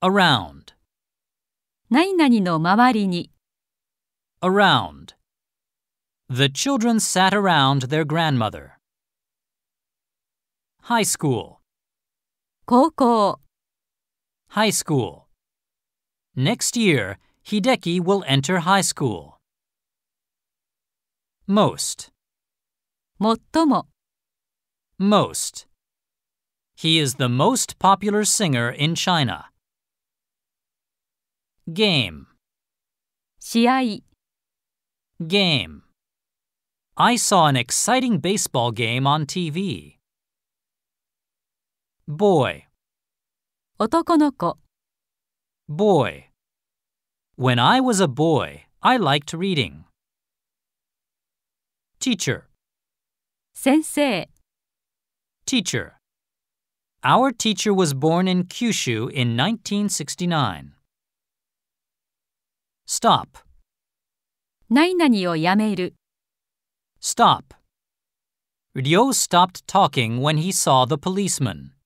around 何々の周りに around The children sat around their grandmother High school 高校 High school Next year, Hideki will enter high school. Most 最も Most He is the most popular singer in China game 試合 game I saw an exciting baseball game on TV. Boy 男の子 boy When I was a boy, I liked reading. Teacher 先生 Teacher Our teacher was born in Kyushu in 1969 stop 何々をやめる stop Ryo stopped talking when he saw the policeman